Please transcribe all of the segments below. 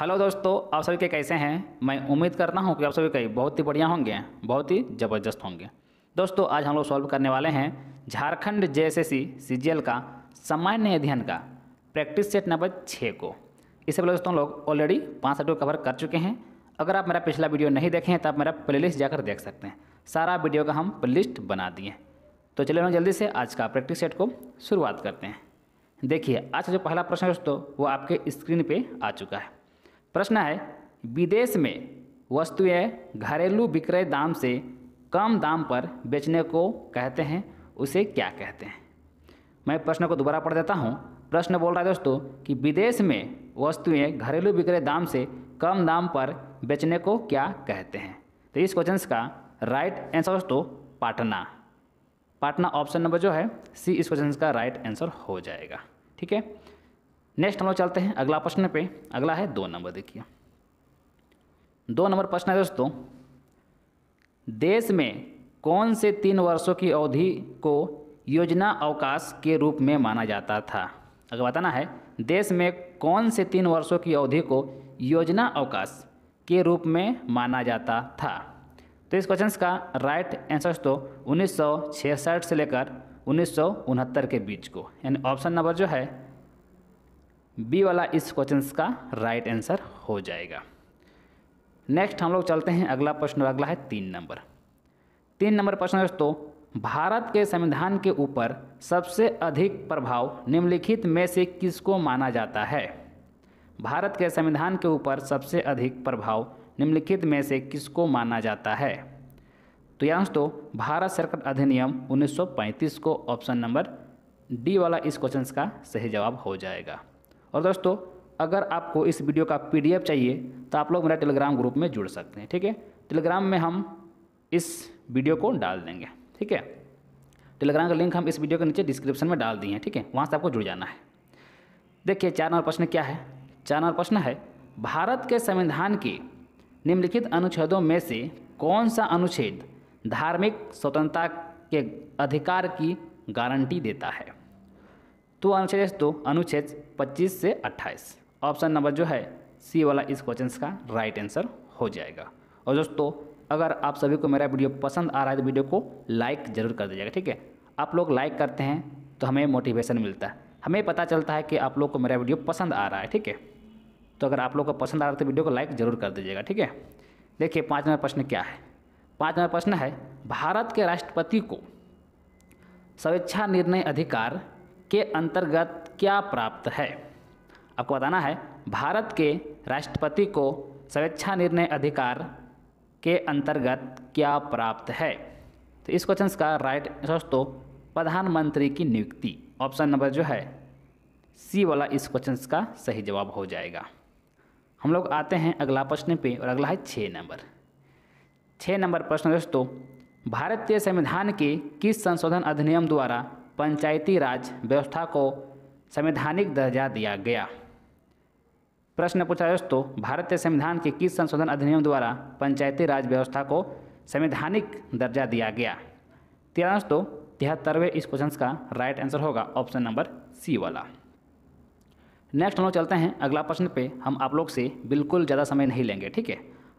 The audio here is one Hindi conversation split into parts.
हेलो दोस्तों आप सभी के कैसे हैं मैं उम्मीद करता हूं कि आप सभी कई बहुत ही बढ़िया होंगे बहुत ही ज़बरदस्त होंगे दोस्तों आज हम लोग सॉल्व करने वाले हैं झारखंड जे एस का सामान्य अध्ययन का प्रैक्टिस सेट नंबर छः को इससे पहले दोस्तों लोग ऑलरेडी पाँच सब्जेक्ट कवर कर चुके हैं अगर आप मेरा पिछला वीडियो नहीं देखे हैं तो आप मेरा प्ले जाकर देख सकते हैं सारा वीडियो का हम प्ले बना दिए तो चलिए हम जल्दी से आज का प्रैक्टिस सेट को शुरुआत करते हैं देखिए आज का जो पहला प्रश्न है दोस्तों वो आपके स्क्रीन पे आ चुका है प्रश्न है विदेश में वस्तुएं घरेलू विक्रय दाम से कम दाम पर बेचने को कहते हैं उसे क्या कहते हैं मैं प्रश्न को दोबारा पढ़ देता हूँ प्रश्न बोल रहा है दोस्तों कि विदेश में वस्तुएं घरेलू विक्रय दाम से कम दाम पर बेचने को क्या कहते हैं तो इस क्वेश्चन का राइट आंसर दोस्तों पाटना पाटना ऑप्शन नंबर जो है सी इस क्वेश्चन का राइट आंसर हो जाएगा ठीक है नेक्स्ट हम लोग चलते हैं अगला प्रश्न पे अगला है दो नंबर देखिए दो नंबर प्रश्न है दोस्तों देश में कौन से तीन वर्षों की अवधि को योजना अवकाश के रूप में माना जाता था अगर बताना है देश में कौन से तीन वर्षों की अवधि को योजना अवकाश के रूप में माना जाता था तो इस क्वेश्चन का राइट आंसर तो उन्नीस से लेकर उन्नीस के बीच को यानी ऑप्शन नंबर जो है बी वाला इस क्वेश्चन का राइट आंसर हो जाएगा नेक्स्ट हम लोग चलते हैं अगला प्रश्न अगला है तीन नंबर तीन नंबर प्रश्न दोस्तों भारत के संविधान के ऊपर सबसे अधिक प्रभाव निम्नलिखित में से किसको माना जाता है भारत के संविधान के ऊपर सबसे अधिक प्रभाव निम्नलिखित में से किसको माना जाता है तो यहाँ दोस्तों भारत सरकार अधिनियम 1935 को ऑप्शन नंबर डी वाला इस क्वेश्चन का सही जवाब हो जाएगा और दोस्तों अगर आपको इस वीडियो का पी चाहिए तो आप लोग मेरा टेलीग्राम ग्रुप में जुड़ सकते हैं ठीक है टेलीग्राम में हम इस वीडियो को डाल देंगे ठीक है टेलीग्राम का लिंक हम इस वीडियो के नीचे डिस्क्रिप्शन में डाल दिए हैं ठीक है वहाँ से आपको जुड़ जाना है देखिए चार नंबर प्रश्न क्या है चार नंबर प्रश्न है भारत के संविधान के निम्नलिखित अनुच्छेदों में से कौन सा अनुच्छेद धार्मिक स्वतंत्रता के अधिकार की गारंटी देता है तो अनुच्छेद दो अनुच्छेद पच्चीस से 28 ऑप्शन नंबर जो है सी वाला इस क्वेश्चन का राइट आंसर हो जाएगा और दोस्तों अगर आप सभी को मेरा वीडियो पसंद आ रहा है तो वीडियो को लाइक ज़रूर कर दीजिएगा ठीक है आप लोग लाइक करते हैं तो हमें मोटिवेशन मिलता है हमें पता चलता है कि आप लोग को मेरा वीडियो पसंद आ रहा है ठीक है तो अगर आप लोग को पसंद आ रहा है तो वीडियो को लाइक ज़रूर कर दीजिएगा ठीक है देखिए पाँच नंबर प्रश्न क्या है पाँच नंबर प्रश्न है भारत के राष्ट्रपति को स्वेच्छा निर्णय अधिकार के अंतर्गत क्या प्राप्त है आपको बताना है भारत के राष्ट्रपति को स्वेच्छा निर्णय अधिकार के अंतर्गत क्या प्राप्त है तो इस क्वेश्चन का राइट दोस्तों प्रधानमंत्री की नियुक्ति ऑप्शन नंबर जो है सी वाला इस क्वेश्चन का सही जवाब हो जाएगा हम लोग आते हैं अगला प्रश्न पे और अगला है छः नंबर छः नंबर प्रश्न दोस्तों भारतीय संविधान के किस संशोधन अधिनियम द्वारा पंचायती राज व्यवस्था को संवैधानिक दर्जा दिया गया प्रश्न पूछा दोस्तों भारतीय संविधान के किस संशोधन अधिनियम द्वारा पंचायती राज व्यवस्था को संवैधानिक दर्जा दिया गया तेरह दोस्तों तिहत्तरवें इस क्वेश्चन का राइट आंसर होगा ऑप्शन नंबर सी वाला नेक्स्ट हम लोग चलते हैं अगला प्रश्न पे हम आप लोग से बिल्कुल ज़्यादा समय नहीं लेंगे ठीक है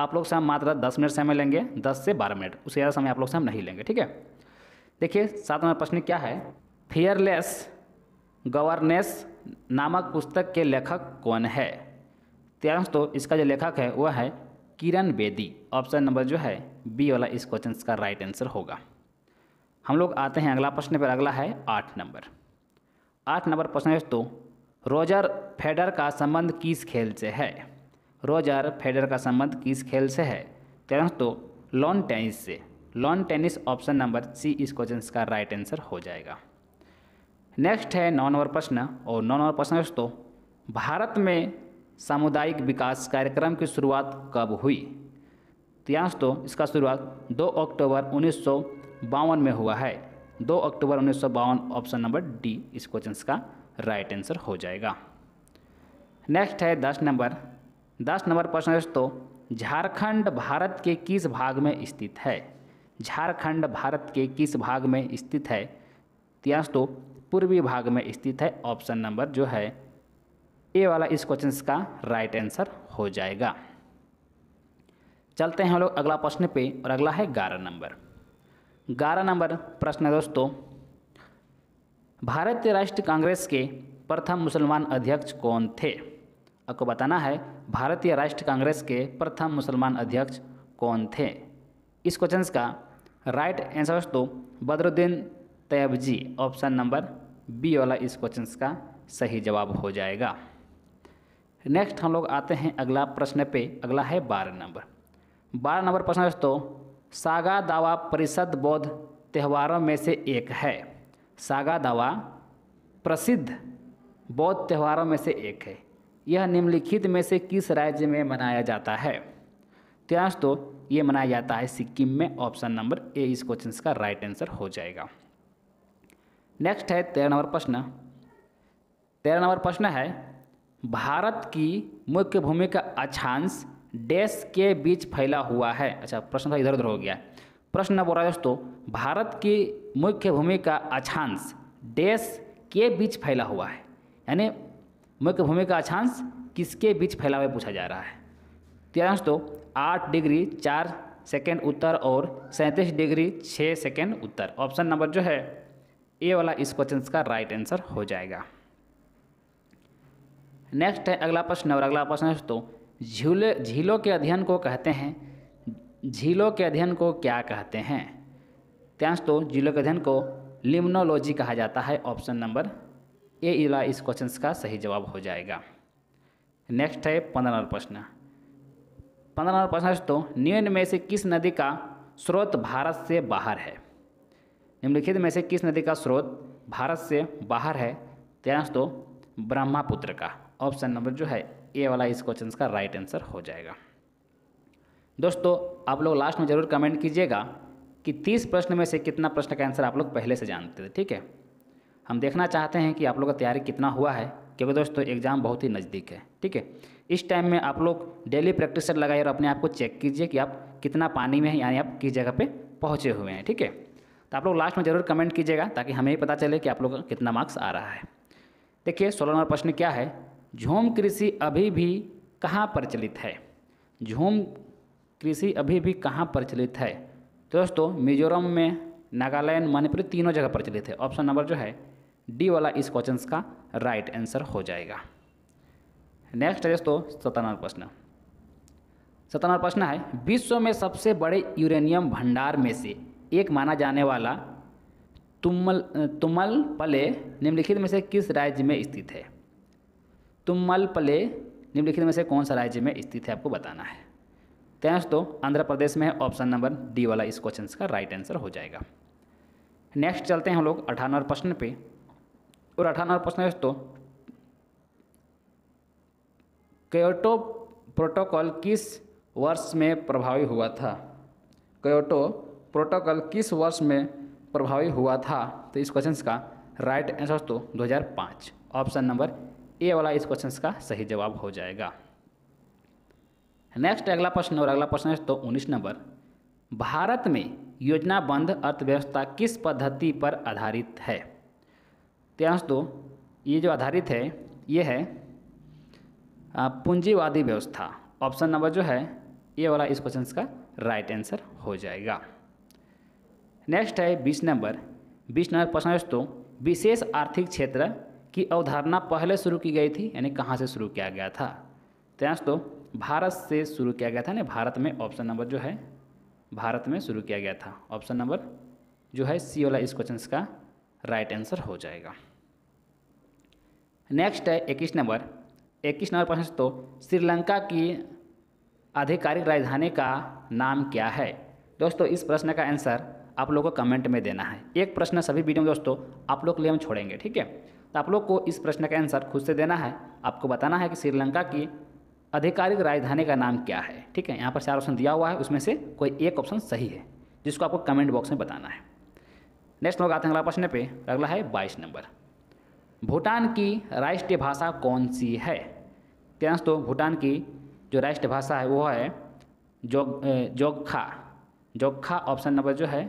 आप लोग से हम मात्र दस मिनट समय लेंगे दस से बारह मिनट उससे ज़्यादा समय आप लोग से हम नहीं लेंगे ठीक है देखिए नंबर प्रश्न क्या है फेयरलेस गवर्नेस नामक पुस्तक के लेखक कौन है तेरह तो इसका जो लेखक है वह है किरण बेदी ऑप्शन नंबर जो है बी वाला इस क्वेश्चन का राइट आंसर होगा हम लोग आते हैं अगला प्रश्न पर अगला है आठ नंबर आठ नंबर प्रश्न है दोस्तों रोजर फेडर का संबंध किस खेल से है रोजर फेडर का संबंध किस खेल से है तेरह तो लॉन टेनिस से lawn tennis option number C इस क्वेश्चन का राइट आंसर हो जाएगा नेक्स्ट है नॉन ओवर प्रश्न और नॉन ओवर प्रश्न दोस्तों भारत में सामुदायिक विकास कार्यक्रम की शुरुआत कब हुई तो यहाँ दोस्तों इसका शुरुआत 2 अक्टूबर उन्नीस में हुआ है 2 अक्टूबर उन्नीस ऑप्शन नंबर डी इस क्वेश्चन का राइट आंसर हो जाएगा नेक्स्ट है दस नंबर दस नंबर प्रश्न दोस्तों झारखंड भारत के किस भाग में स्थित है झारखंड भारत के किस भाग में स्थित है तो पूर्वी भाग में स्थित है ऑप्शन नंबर जो है ए वाला इस क्वेश्चन का राइट आंसर हो जाएगा चलते हैं हम लोग अगला प्रश्न पे और अगला है ग्यारह नंबर ग्यारह नंबर प्रश्न है दोस्तों भारतीय राष्ट्रीय कांग्रेस के प्रथम मुसलमान अध्यक्ष कौन थे आपको बताना है भारतीय राष्ट्रीय कांग्रेस के प्रथम मुसलमान अध्यक्ष कौन थे इस क्वेश्चन का राइट आंसर दोस्तों Badruddin ji option number B वाला इस क्वेश्चन का सही जवाब हो जाएगा नेक्स्ट हम लोग आते हैं अगला प्रश्न पे अगला है बारह नंबर बारह नंबर प्रश्न दोस्तों सागा दावा परिषद बौद्ध त्यौहारों में से एक है सागा दावा प्रसिद्ध बौद्ध त्यौहारों में से एक है यह निम्नलिखित में से किस राज्य में मनाया जाता है तो दोस्तों ये मनाया जाता है सिक्किम में ऑप्शन नंबर ए इस क्वेश्चन का राइट आंसर हो जाएगा नेक्स्ट है तेरह नंबर प्रश्न तेरह नंबर प्रश्न है भारत की मुख्य भूमि का अक्षांश डैश के बीच फैला हुआ है अच्छा प्रश्न था इधर उधर हो गया प्रश्न बोल रहा है दोस्तों भारत की मुख्य भूमि का अक्षांश डैश के बीच फैला हुआ है यानी मुख्य भूमि का अक्षांश किसके बीच फैला हुआ पूछा जा रहा है तेरह दोस्तों आठ डिग्री चार सेकेंड उत्तर और सैंतीस डिग्री छः सेकेंड उत्तर ऑप्शन नंबर जो है ए वाला इस क्वेश्चन का राइट आंसर हो जाएगा नेक्स्ट है अगला प्रश्न और अगला प्रश्न है दोस्तों झीले झीलों के अध्ययन को कहते हैं झीलों के अध्ययन को क्या कहते हैं त्यांश तो झीलों के अध्ययन को लिम्नोलॉजी कहा जाता है ऑप्शन नंबर ए इला इस क्वेश्चन का सही जवाब हो जाएगा नेक्स्ट है पंद्रह प्रश्न पंद्रह नंबर प्रश्न तो निम्न में से किस नदी का स्रोत भारत से बाहर है निम्नलिखित में से किस नदी का स्रोत भारत से बाहर है तेरह तो ब्रह्मपुत्र का ऑप्शन नंबर जो है ए वाला इस क्वेश्चन का राइट आंसर हो जाएगा दोस्तों आप लोग लास्ट में ज़रूर कमेंट कीजिएगा कि तीस प्रश्न में से कितना प्रश्न का आंसर आप लोग पहले से जानते थे ठीक है हम देखना चाहते हैं कि आप लोग का तैयारी कितना हुआ है क्योंकि दोस्तों एग्ज़ाम बहुत ही नज़दीक है ठीक है इस टाइम में आप लोग डेली प्रैक्टिसर लगाइए और अपने आप को चेक कीजिए कि आप कितना पानी में हैं यानी आप किस जगह पे पहुँचे हुए हैं ठीक है तो आप लोग लास्ट में ज़रूर कमेंट कीजिएगा ताकि हमें ही पता चले कि आप लोग का कितना मार्क्स आ रहा है देखिए सोलह नंबर प्रश्न क्या है झूम कृषि अभी भी कहाँ प्रचलित है झूम कृषि अभी भी कहाँ प्रचलित है तो दोस्तों मिजोरम में नागालैंड मणिपुर तीनों जगह प्रचलित है ऑप्शन नंबर जो है डी वाला इस क्वेश्चन का राइट आंसर हो जाएगा नेक्स्ट है दोस्तों सतानवा प्रश्न सतानवा प्रश्न है विश्व में सबसे बड़े यूरेनियम भंडार में से एक माना जाने वाला तुम्मल तुम्मल पले निम्नलिखित में से किस राज्य में स्थित है तुम्मल पले निम्नलिखित में से कौन सा राज्य में स्थित है आपको बताना है तो दोस्तों आंध्र प्रदेश में है ऑप्शन नंबर डी वाला इस क्वेश्चन का राइट आंसर हो जाएगा नेक्स्ट चलते हैं हम लोग अठानवे प्रश्न पे और अठानवे प्रश्न दोस्तों क्योटो प्रोटोकॉल किस वर्ष में प्रभावी हुआ था क्योटो प्रोटोकॉल किस वर्ष में प्रभावी हुआ था तो इस क्वेश्चन का राइट आंसर तो हज़ार 2005 ऑप्शन नंबर ए वाला इस क्वेश्चन का सही जवाब हो जाएगा नेक्स्ट अगला प्रश्न और अगला प्रश्न है तो 19 नंबर भारत में योजनाबंद अर्थव्यवस्था किस पद्धति पर आधारित है तो, तो ये जो आधारित है ये है पूंजीवादी व्यवस्था ऑप्शन नंबर जो है ये वाला इस क्वेश्चन का राइट आंसर हो जाएगा नेक्स्ट है बीस नंबर बीस नंबर प्रश्न दोस्तों विशेष आर्थिक क्षेत्र की अवधारणा पहले शुरू की गई थी यानी कहाँ से शुरू किया गया था तो भारत से शुरू किया गया था यानी भारत में ऑप्शन नंबर जो है भारत में शुरू किया गया था ऑप्शन नंबर जो है सी वाला इस क्वेश्चन का राइट आंसर हो जाएगा नेक्स्ट है इक्कीस नंबर इक्कीस नंबर प्रश्न तो श्रीलंका की आधिकारिक राजधानी का नाम क्या है दोस्तों इस प्रश्न का आंसर आप लोगों को कमेंट में देना है एक प्रश्न सभी वीडियो में दोस्तों आप लोग के लिए हम छोड़ेंगे ठीक है तो आप लोग को इस प्रश्न का आंसर खुद से देना है आपको बताना है कि श्रीलंका की आधिकारिक राजधानी का नाम क्या है ठीक है यहाँ पर चार ऑप्शन दिया हुआ है उसमें से कोई एक ऑप्शन सही है जिसको आपको कमेंट बॉक्स में बताना है नेक्स्ट लोग आते हैं अगला प्रश्न पे अगला है बाईस नंबर भूटान की राष्ट्रीय भाषा कौन सी है क्या दोस्तों भूटान की जो राष्ट्रीय भाषा है वो है जोग जोखा जोखा ऑप्शन नंबर जो है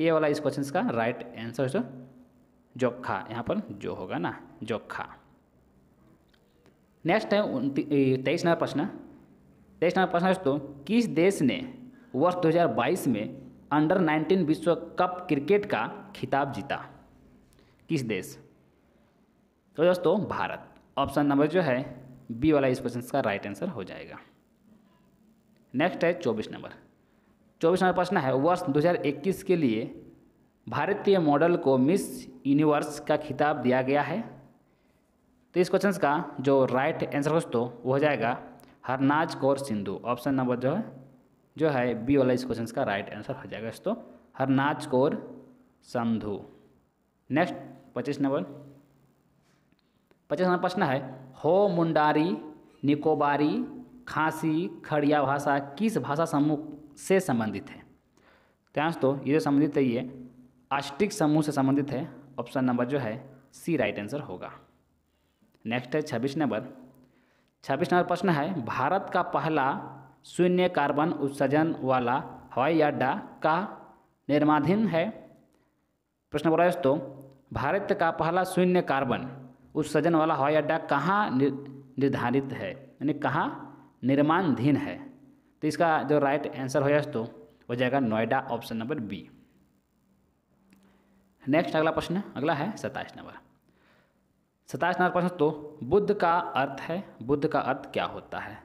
ए वाला इस क्वेश्चन का राइट आंसर है जोखा यहाँ पर जो होगा ना जोखा नेक्स्ट है तेईस नंबर प्रश्न तेईस नंबर प्रश्न दोस्तों किस देश ने वर्ष 2022 में अंडर 19 विश्व कप क्रिकेट का खिताब जीता किस देश तो दोस्तों भारत ऑप्शन नंबर जो है बी वाला इस क्वेश्चन का राइट आंसर हो जाएगा नेक्स्ट है चौबीस नंबर चौबीस नंबर प्रश्न है वर्ष 2021 के लिए भारतीय मॉडल को मिस यूनिवर्स का खिताब दिया गया है तो इस क्वेश्चन का जो राइट आंसर दोस्तों वो हो जाएगा हरनाज कौर सिंधु ऑप्शन नंबर जो है जो है बी वाला इस क्वेश्चन का राइट आंसर हो जाएगा दोस्तों हरनाज कौर संधु नेक्स्ट पच्चीस नंबर पच्चीस नंबर प्रश्न है हो मुंडारी निकोबारी खांसी खड़िया भाषा किस भाषा समूह से संबंधित है ध्यान तो, तो ये जो संबंधित है ये आष्टिक समूह से संबंधित है ऑप्शन नंबर जो है सी राइट आंसर होगा नेक्स्ट है छब्बीस नंबर छब्बीस नंबर प्रश्न है भारत का पहला शून्य कार्बन उत्सर्जन वाला हवाई अड्डा का निर्माधीन है प्रश्न बोला दोस्तों भारत का पहला शून्य कार्बन उस सजन वाला हवाई अड्डा कहाँ निर्धारित है यानी कहाँ निर्माणधीन है तो इसका जो राइट आंसर होगा तो हो जाएगा Noida option number B next अगला प्रश्न अगला है सताइस नंबर सताइस नंबर प्रश्न तो बुद्ध का अर्थ है बुद्ध का अर्थ क्या होता है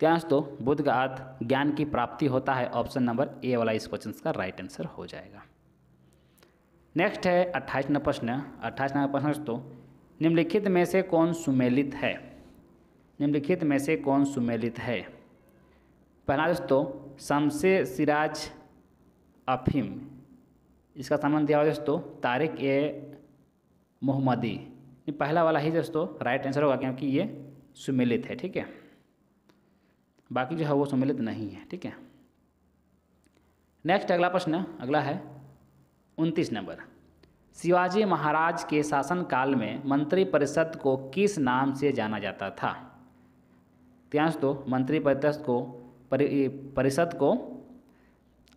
क्या तो बुद्ध का अर्थ ज्ञान की प्राप्ति होता है ऑप्शन नंबर ए वाला इस क्वेश्चन का राइट आंसर हो जाएगा नेक्स्ट है अट्ठाईस नंबर प्रश्न अट्ठाईस नंबर प्रश्न तो निम्नलिखित में से कौन सुमेलित है निम्नलिखित में से कौन सुमेलित है पहला दोस्तों शमसे सिराज अफीम इसका संबंध दिया हुआ दोस्तों तारिक ए मोहम्मदी पहला वाला ही दोस्तों राइट आंसर होगा क्योंकि ये सुमेलित है ठीक है बाकी जो है वो सुमेलित नहीं है ठीक है नेक्स्ट अगला प्रश्न अगला है उनतीस नंबर शिवाजी महाराज के शासनकाल में मंत्रिपरिषद को किस नाम से जाना जाता था त्यास तो मंत्रिपरिषद को परिषद को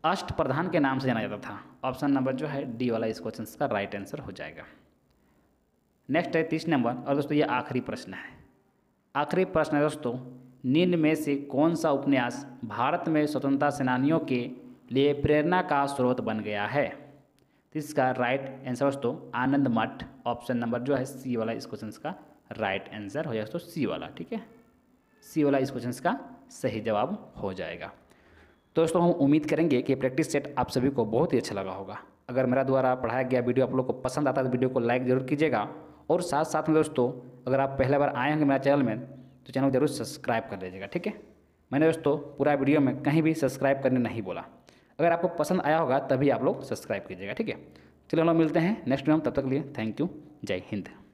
अष्ट प्रधान के नाम से जाना जाता था ऑप्शन नंबर जो है डी वाला इस क्वेश्चन का राइट आंसर हो जाएगा नेक्स्ट है तीस नंबर और दोस्तों ये आखिरी प्रश्न है आखिरी प्रश्न है दोस्तों निन्न में से कौन सा उपन्यास भारत में स्वतंत्रता सेनानियों के लिए प्रेरणा का स्रोत बन गया है तो इसका राइट आंसर दोस्तों आनंद मठ ऑप्शन नंबर जो है सी वाला इस क्वेश्चन का राइट आंसर हो जाएगा दोस्तों सी वाला ठीक है सी वाला इस क्वेश्चन का सही जवाब हो जाएगा तो दोस्तों हम उम्मीद करेंगे कि प्रैक्टिस सेट आप सभी को बहुत ही अच्छा लगा होगा अगर मेरा द्वारा पढ़ाया गया वीडियो आप लोग को पसंद आता है तो वीडियो को लाइक जरूर कीजिएगा और साथ साथ में दोस्तों अगर आप पहले बार आए होंगे मेरा चैनल में तो चैनल को जरूर सब्सक्राइब कर लीजिएगा ठीक है मैंने दोस्तों पूरा वीडियो में कहीं भी सब्सक्राइब करने नहीं बोला अगर आपको पसंद आया होगा तभी आप लोग सब्सक्राइब कीजिएगा ठीक है चलो हम लोग मिलते हैं नेक्स्ट में तब तक लिए थैंक यू जय हिंद